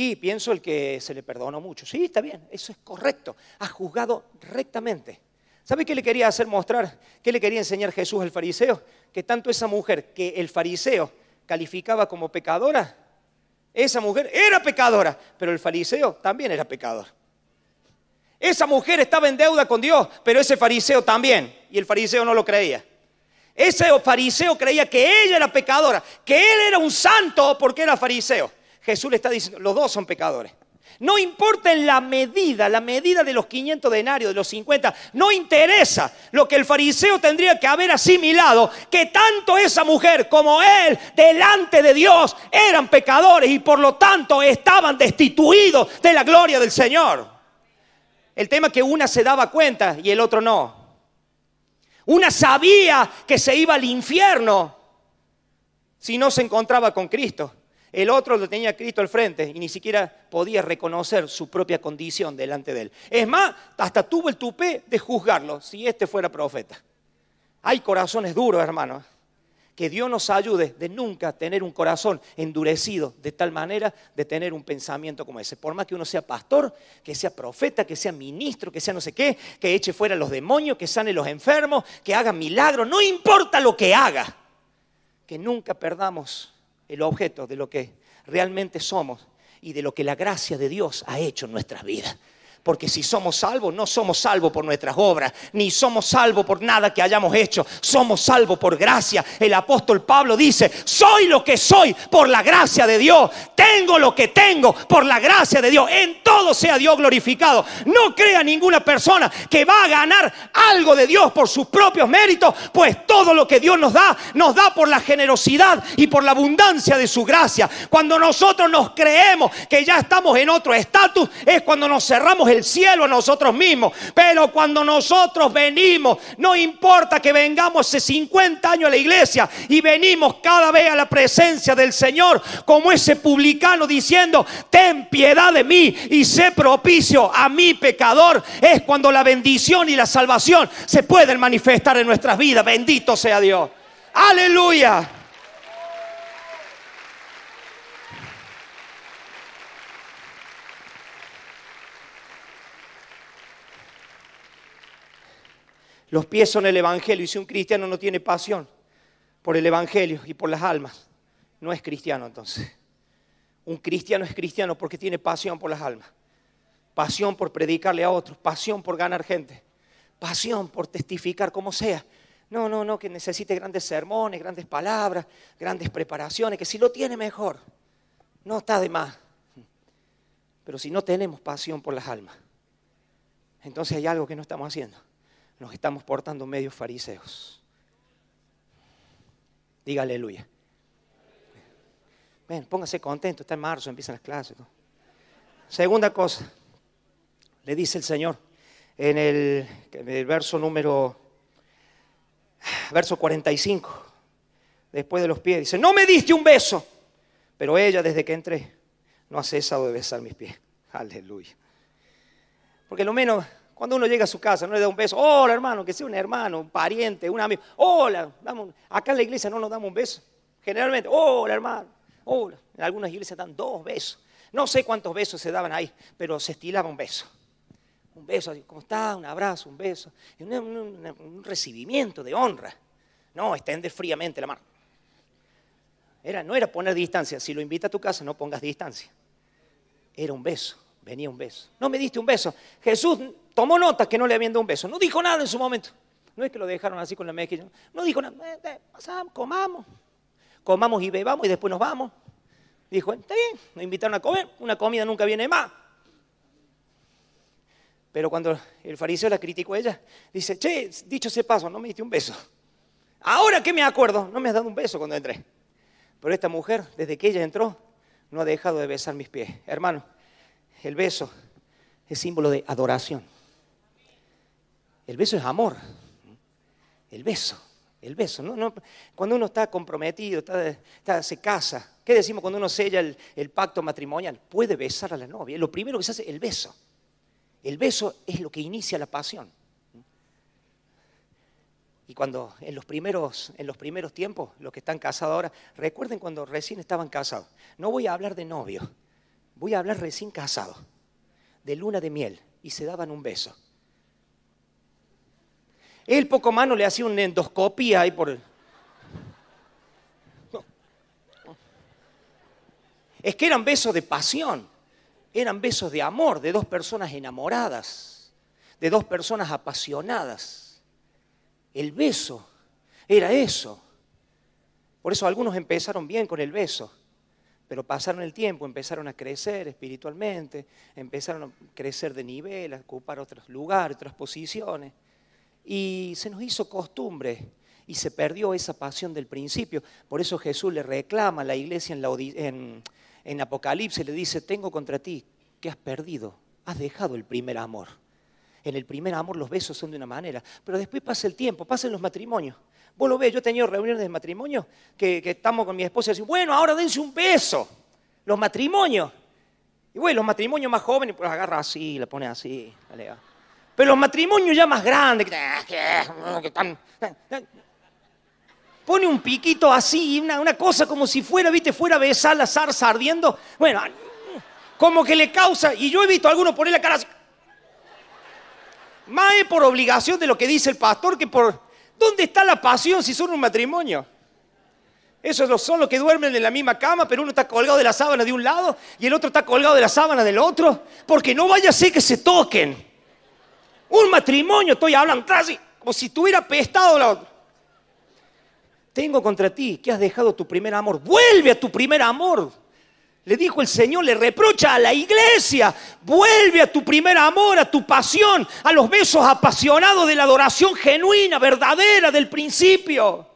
[SPEAKER 1] y pienso el que se le perdonó mucho. Sí, está bien, eso es correcto. Ha juzgado rectamente. ¿Sabe qué le quería hacer mostrar? ¿Qué le quería enseñar Jesús al fariseo? Que tanto esa mujer que el fariseo calificaba como pecadora, esa mujer era pecadora, pero el fariseo también era pecador. Esa mujer estaba en deuda con Dios, pero ese fariseo también, y el fariseo no lo creía. Ese fariseo creía que ella era pecadora, que él era un santo porque era fariseo. Jesús le está diciendo, los dos son pecadores. No importa en la medida, la medida de los 500 denarios, de los 50, no interesa lo que el fariseo tendría que haber asimilado, que tanto esa mujer como él delante de Dios eran pecadores y por lo tanto estaban destituidos de la gloria del Señor. El tema es que una se daba cuenta y el otro no. Una sabía que se iba al infierno si no se encontraba con Cristo. El otro lo tenía Cristo al frente y ni siquiera podía reconocer su propia condición delante de él. Es más, hasta tuvo el tupé de juzgarlo si este fuera profeta. Hay corazones duros, hermanos. ¿eh? Que Dios nos ayude de nunca tener un corazón endurecido de tal manera de tener un pensamiento como ese. Por más que uno sea pastor, que sea profeta, que sea ministro, que sea no sé qué, que eche fuera los demonios, que sane los enfermos, que haga milagros, no importa lo que haga, que nunca perdamos el objeto de lo que realmente somos y de lo que la gracia de Dios ha hecho en nuestras vidas. Porque si somos salvos, no somos salvos por nuestras obras, ni somos salvos por nada que hayamos hecho, somos salvos por gracia. El apóstol Pablo dice, soy lo que soy por la gracia de Dios, tengo lo que tengo por la gracia de Dios, en todo sea Dios glorificado. No crea ninguna persona que va a ganar algo de Dios por sus propios méritos, pues todo lo que Dios nos da, nos da por la generosidad y por la abundancia de su gracia. Cuando nosotros nos creemos que ya estamos en otro estatus, es cuando nos cerramos el cielo a nosotros mismos. Pero cuando nosotros venimos, no importa que vengamos hace 50 años a la iglesia y venimos cada vez a la presencia del Señor, como ese publicano diciendo, ten piedad de mí y sé propicio a mi pecador, es cuando la bendición y la salvación se pueden manifestar en nuestras vidas. Bendito sea Dios. Aleluya. los pies son el Evangelio y si un cristiano no tiene pasión por el Evangelio y por las almas, no es cristiano entonces. Un cristiano es cristiano porque tiene pasión por las almas, pasión por predicarle a otros, pasión por ganar gente, pasión por testificar como sea. No, no, no, que necesite grandes sermones, grandes palabras, grandes preparaciones, que si lo tiene mejor, no está de más. Pero si no tenemos pasión por las almas, entonces hay algo que no estamos haciendo nos estamos portando medios fariseos. Diga aleluya. Ven, póngase contento, está en marzo, empiezan las clases. Segunda cosa, le dice el Señor en el, en el verso número, verso 45, después de los pies, dice, no me diste un beso, pero ella desde que entré no ha cesado de besar mis pies. Aleluya. Porque lo menos cuando uno llega a su casa, no le da un beso, hola hermano, que sea un hermano, un pariente, un amigo, hola, damos, acá en la iglesia no nos damos un beso, generalmente, hola hermano, hola. En algunas iglesias dan dos besos, no sé cuántos besos se daban ahí, pero se estilaba un beso. Un beso, así, ¿cómo está? Un abrazo, un beso, un, recibimiento de honra. No, extender fríamente la mano. Era, no era poner distancia, si lo invita a tu casa no pongas distancia. Era un beso, venía un beso. No me diste un beso. Jesús Tomó nota que no le habían dado un beso. No dijo nada en su momento. No es que lo dejaron así con la mejilla. No dijo nada. Eh, eh, comamos. Comamos y bebamos y después nos vamos. Dijo, está bien, nos invitaron a comer. Una comida nunca viene más. Pero cuando el fariseo la criticó a ella, dice, che, dicho ese paso, no me diste un beso. Ahora que me acuerdo, no me has dado un beso cuando entré. Pero esta mujer, desde que ella entró, no ha dejado de besar mis pies. Hermano, el beso es símbolo de adoración. El beso es amor. El beso, el beso. No, cuando uno está comprometido, está, se casa, ¿qué decimos cuando uno sella el, pacto matrimonial? Puede besar a la novia. Lo primero que se hace es el beso. El beso es lo que inicia la pasión. Y cuando en los primeros, en los primeros tiempos, los que están casados ahora, recuerden cuando recién estaban casados. No voy a hablar de novio, voy a hablar recién casado, de luna de miel, y se daban un beso. Él poco mano le hacía una endoscopía ahí por... Es que eran besos de pasión, eran besos de amor, de dos personas enamoradas, de dos personas apasionadas. El beso era eso. Por eso algunos empezaron bien con el beso, pero pasaron el tiempo, empezaron a crecer espiritualmente, empezaron a crecer de nivel, a ocupar otros lugares, otras posiciones y se nos hizo costumbre y se perdió esa pasión del principio. Por eso Jesús le reclama a la iglesia en, la, Apocalipsis, le dice, tengo contra ti que has perdido, has dejado el primer amor. En el primer amor los besos son de una manera, pero después pasa el tiempo, pasan los matrimonios. Vos lo ves, yo he tenido reuniones de matrimonio que, estamos con mi esposa y decimos, bueno, ahora dense un beso. Los matrimonios. Y bueno, los matrimonios más jóvenes, pues agarra así, la pone así. Dale, pero los matrimonios ya más grandes, que, Pone un piquito así, una, una cosa como si fuera, viste, fuera a besar la zarza ardiendo. Bueno, como que le causa. Y yo he visto a alguno poner la cara así. Más es por obligación de lo que dice el pastor que por. ¿Dónde está la pasión si son un matrimonio? Esos son los que duermen en la misma cama, pero uno está colgado de la sábana de un lado y el otro está colgado de la sábana del otro, porque no vaya a ser que se toquen. Un matrimonio, estoy hablando casi, como si tuviera pestado la otra. Tengo contra ti que has dejado tu primer amor. Vuelve a tu primer amor. Le dijo el Señor, le reprocha a la iglesia, vuelve a tu primer amor, a tu pasión, a los besos apasionados de la adoración genuina, verdadera del principio.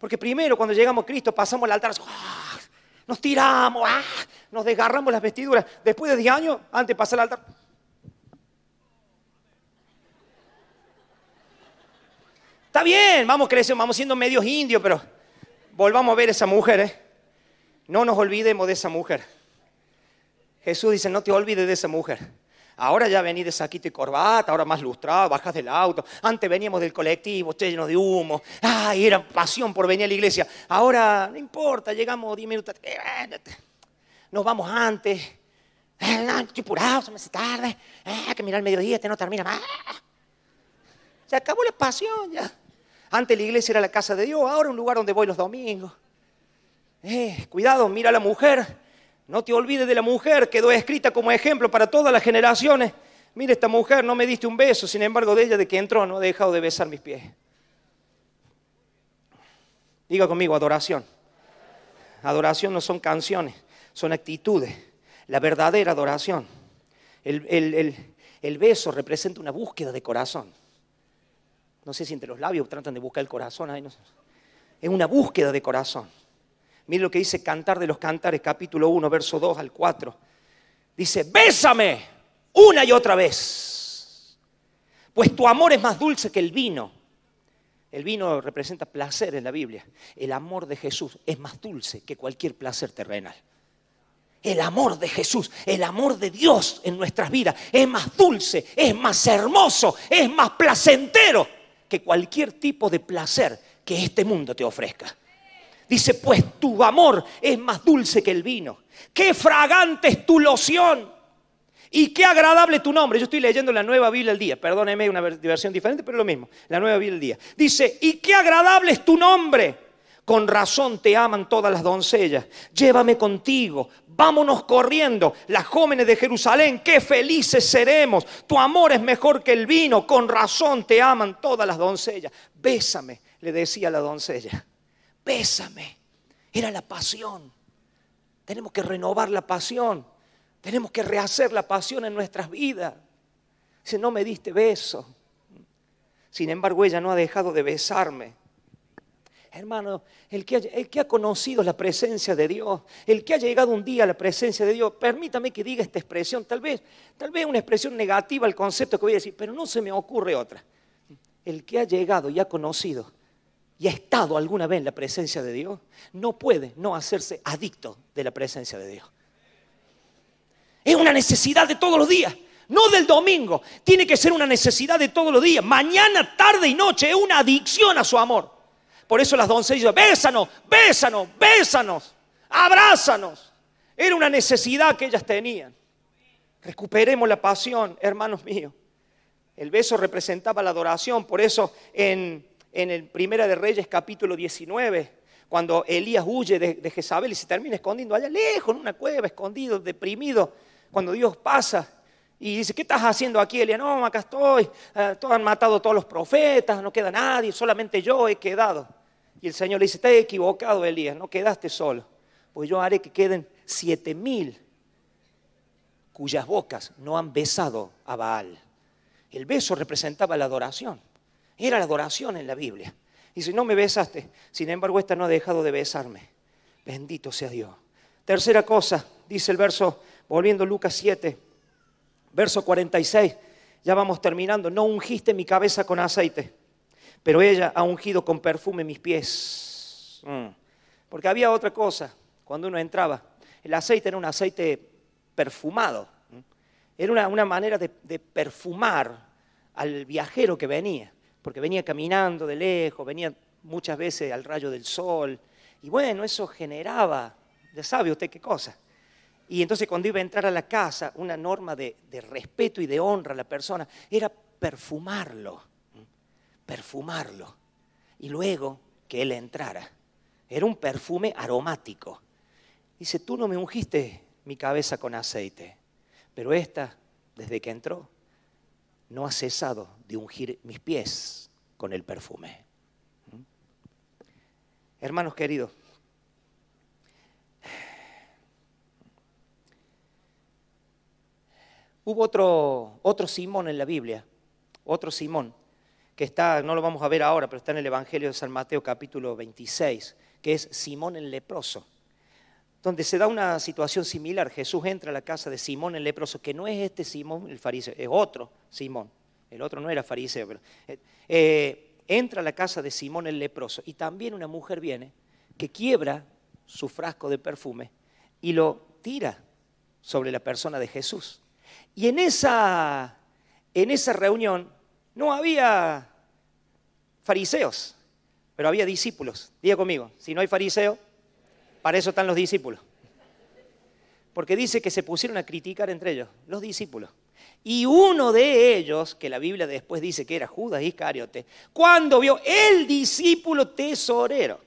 [SPEAKER 1] Porque primero cuando llegamos a Cristo pasamos al altar, ¡ah! nos tiramos, ¡ah! nos desgarramos las vestiduras. Después de 10 años, antes pasa el altar. Está bien, vamos creciendo, vamos siendo medios indios, pero volvamos a ver esa mujer, ¿eh? No nos olvidemos de esa mujer. Jesús dice, no te olvides de esa mujer. Ahora ya venís de saquito y corbata, ahora más lustrado, bajas del auto. Antes veníamos del colectivo, lleno de humo. Ay, era pasión por venir a la iglesia. Ahora, no importa, llegamos 10 minutos. Eh, eh, nos vamos antes. Eh, ah, estoy apurado, se me hace tarde. hay eh, que mirar el mediodía, este no termina más. Se acabó la pasión ya. Antes la iglesia era la casa de Dios, ahora un lugar donde voy los domingos. Eh, cuidado, mira a la mujer. No te olvides de la mujer, quedó escrita como ejemplo para todas las generaciones. Mira esta mujer, no me diste un beso, sin embargo de ella, de que entró, no he dejado de besar mis pies. Diga conmigo, adoración. Adoración no son canciones son actitudes. La verdadera adoración. El, beso representa una búsqueda de corazón. No sé si entre los labios tratan de buscar el corazón. ahí no Es una búsqueda de corazón. Miren lo que dice Cantar de los Cantares, capítulo 1, verso 2 al 4. Dice, bésame una y otra vez, pues tu amor es más dulce que el vino. El vino representa placer en la Biblia. El amor de Jesús es más dulce que cualquier placer terrenal. El amor de Jesús, el amor de Dios en nuestras vidas es más dulce, es más hermoso, es más placentero que cualquier tipo de placer que este mundo te ofrezca. Dice, pues tu amor es más dulce que el vino. Qué fragante es tu loción y qué agradable tu nombre. Yo estoy leyendo la nueva Biblia del día. Perdóneme, una versión diferente, pero lo mismo. La nueva Biblia del día. Dice, y qué agradable es tu nombre. Con razón te aman todas las doncellas. Llévame contigo vámonos corriendo. Las jóvenes de Jerusalén, qué felices seremos. Tu amor es mejor que el vino, con razón te aman todas las doncellas. Bésame, le decía la doncella, bésame. Era la pasión. Tenemos que renovar la pasión. Tenemos que rehacer la pasión en nuestras vidas. Si no me diste beso. Sin embargo, ella no ha dejado de besarme Hermano, el que, ha, conocido la presencia de Dios, el que ha llegado un día a la presencia de Dios, permítame que diga esta expresión, tal vez, tal vez una expresión negativa al concepto que voy a decir, pero no se me ocurre otra. El que ha llegado y ha conocido y ha estado alguna vez en la presencia de Dios, no puede no hacerse adicto de la presencia de Dios. Es una necesidad de todos los días. No del domingo, tiene que ser una necesidad de todos los días, mañana, tarde y noche, es una adicción a su amor. Por eso las doncellas, bésanos, bésanos, bésanos, abrázanos. Era una necesidad que ellas tenían. Recuperemos la pasión, hermanos míos. El beso representaba la adoración, por eso en, el Primera de Reyes capítulo 19, cuando Elías huye de, de, Jezabel y se termina escondiendo allá lejos, en una cueva, escondido, deprimido, cuando Dios pasa y dice, ¿qué estás haciendo aquí, Elías? No, acá estoy, eh, todos han matado a todos los profetas, no queda nadie, solamente yo he quedado. Y el Señor le dice, estás equivocado, Elías, no quedaste solo, pues yo haré que queden siete mil cuyas bocas no han besado a Baal. El beso representaba la adoración. Era la adoración en la Biblia. Y si no me besaste, sin embargo, esta no ha dejado de besarme. Bendito sea Dios. Tercera cosa, dice el verso, volviendo a Lucas 7, verso 46, ya vamos terminando, no ungiste mi cabeza con aceite pero ella ha ungido con perfume mis pies. Mm. Porque había otra cosa cuando uno entraba. El aceite era un aceite perfumado. Mm. Era una, manera de, perfumar al viajero que venía, porque venía caminando de lejos, venía muchas veces al rayo del sol. Y bueno, eso generaba, ya sabe usted qué cosa. Y entonces cuando iba a entrar a la casa, una norma de respeto y de honra a la persona era perfumarlo perfumarlo y luego que él entrara. Era un perfume aromático. Dice, tú no me ungiste mi cabeza con aceite, pero esta, desde que entró, no ha cesado de ungir mis pies con el perfume. ¿Mm? Hermanos queridos, hubo otro, otro Simón en la Biblia, otro Simón que está, no lo vamos a ver ahora, pero está en el Evangelio de San Mateo capítulo 26, que es Simón el leproso, donde se da una situación similar. Jesús entra a la casa de Simón el leproso, que no es este Simón el fariseo, es otro Simón. El otro no era fariseo, pero... Eh, eh, entra a la casa de Simón el leproso y también una mujer viene que quiebra su frasco de perfume y lo tira sobre la persona de Jesús. Y en esa, en esa reunión no había fariseos, pero había discípulos. Diga conmigo, si no hay fariseo, para eso están los discípulos. Porque dice que se pusieron a criticar entre ellos, los discípulos. Y uno de ellos, que la Biblia después dice que era Judas Iscariote, cuando vio el discípulo tesorero,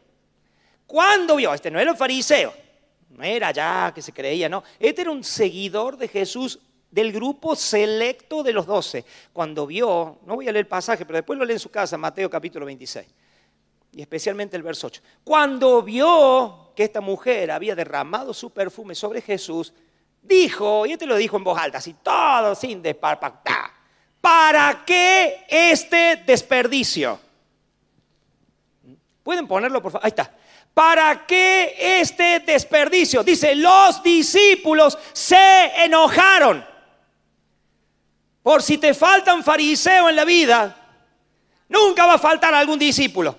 [SPEAKER 1] cuando vio, este no era el fariseo, no era ya que se creía, no, este era un seguidor de Jesús del grupo selecto de los doce, cuando vio, no voy a leer el pasaje, pero después lo lee en su casa, Mateo capítulo 26, y especialmente el verso 8, cuando vio que esta mujer había derramado su perfume sobre Jesús, dijo, y este lo dijo en voz alta, así todo sin desparpactar, ¿para qué este desperdicio? ¿Pueden ponerlo, por favor? Ahí está. ¿Para qué este desperdicio? Dice, los discípulos se enojaron. Por si te faltan fariseo en la vida, nunca va a faltar algún discípulo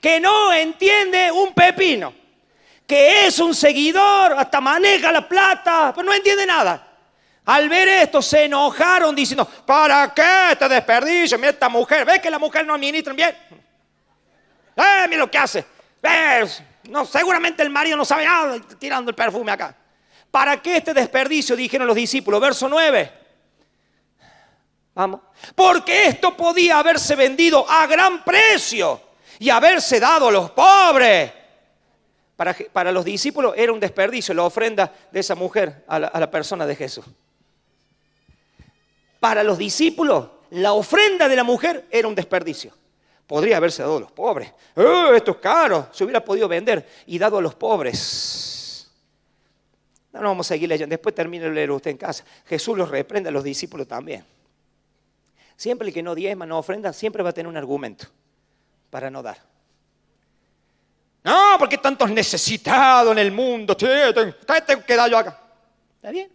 [SPEAKER 1] que no entiende un pepino, que es un seguidor, hasta maneja la plata, pero no entiende nada. Al ver esto se enojaron diciendo, ¿para qué este desperdicio? Mira esta mujer, ¿ves que la mujer no administra bien? Eh, mira lo que hace. Eh, no, seguramente el marido no sabe nada tirando el perfume acá. ¿Para qué este desperdicio? Dijeron los discípulos. Verso 9. Vamos. Porque esto podía haberse vendido a gran precio y haberse dado a los pobres. Para, para los discípulos era un desperdicio la ofrenda de esa mujer a la, persona de Jesús. Para los discípulos, la ofrenda de la mujer era un desperdicio. Podría haberse dado a los pobres. ¡Eh, esto es caro. Se hubiera podido vender y dado a los pobres. No, no vamos a seguir leyendo. Después termine de leer usted en casa. Jesús los reprende a los discípulos también. Siempre el que no diezma, no ofrenda, siempre va a tener un argumento para no dar. No, porque tantos necesitados en el mundo. ¿Qué tengo que dar yo acá? ¿Está bien?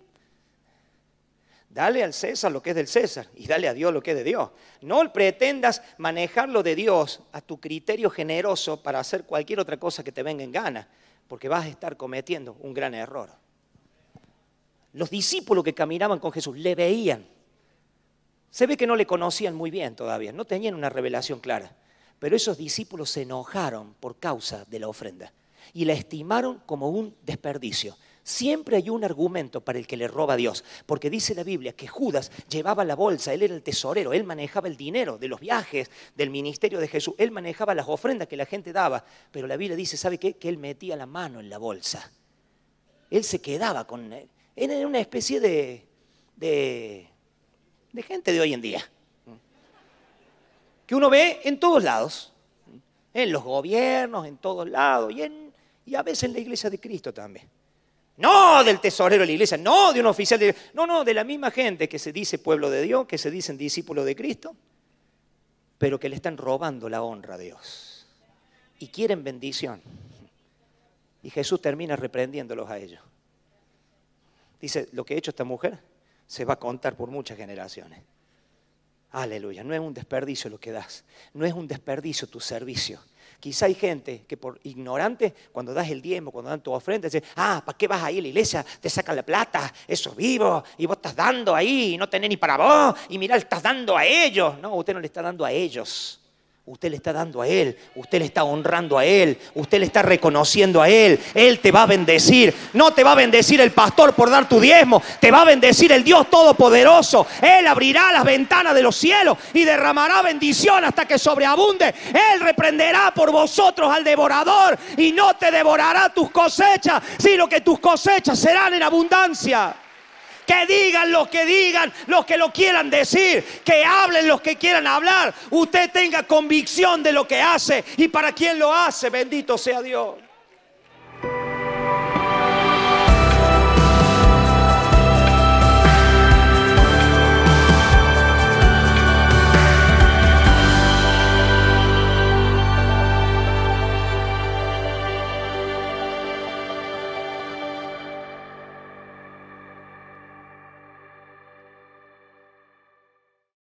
[SPEAKER 1] Dale al César lo que es del César y dale a Dios lo que es de Dios. No pretendas manejar lo de Dios a tu criterio generoso para hacer cualquier otra cosa que te venga en gana, porque vas a estar cometiendo un gran error. Los discípulos que caminaban con Jesús le veían se ve que no le conocían muy bien todavía, no tenían una revelación clara, pero esos discípulos se enojaron por causa de la ofrenda y la estimaron como un desperdicio. Siempre hay un argumento para el que le roba a Dios, porque dice la Biblia que Judas llevaba la bolsa, él era el tesorero, él manejaba el dinero de los viajes, del ministerio de Jesús, él manejaba las ofrendas que la gente daba, pero la Biblia dice, ¿sabe qué? Que él metía la mano en la bolsa. Él se quedaba con él. Era una especie de, de de gente de hoy en día, que uno ve en todos lados, en los gobiernos, en todos lados, y, a veces en la iglesia de Cristo también. No del tesorero de la iglesia, no de un oficial de No, no, de la misma gente que se dice pueblo de Dios, que se dicen discípulos de Cristo, pero que le están robando la honra a Dios. Y quieren bendición. Y Jesús termina reprendiéndolos a ellos. Dice, lo que ha hecho esta mujer se va a contar por muchas generaciones. Aleluya, no es un desperdicio lo que das, no es un desperdicio tu servicio. Quizá hay gente que por ignorante, cuando das el diezmo, cuando dan tu ofrenda, dice, ah, ¿para qué vas ahí a la iglesia? Te sacan la plata, eso es vivo, y vos estás dando ahí, y no tenés ni para vos, y mirá, estás dando a ellos. No, usted no le está dando a ellos, Usted le está dando a Él, usted le está honrando a Él, usted le está reconociendo a Él, Él te va a bendecir. No te va a bendecir el pastor por dar tu diezmo, te va a bendecir el Dios Todopoderoso. Él abrirá las ventanas de los cielos y derramará bendición hasta que sobreabunde. Él reprenderá por vosotros al devorador y no te devorará tus cosechas, sino que tus cosechas serán en abundancia que digan los que digan, los que lo quieran decir, que hablen los que quieran hablar, usted tenga convicción de lo que hace y para quien lo hace, bendito sea Dios.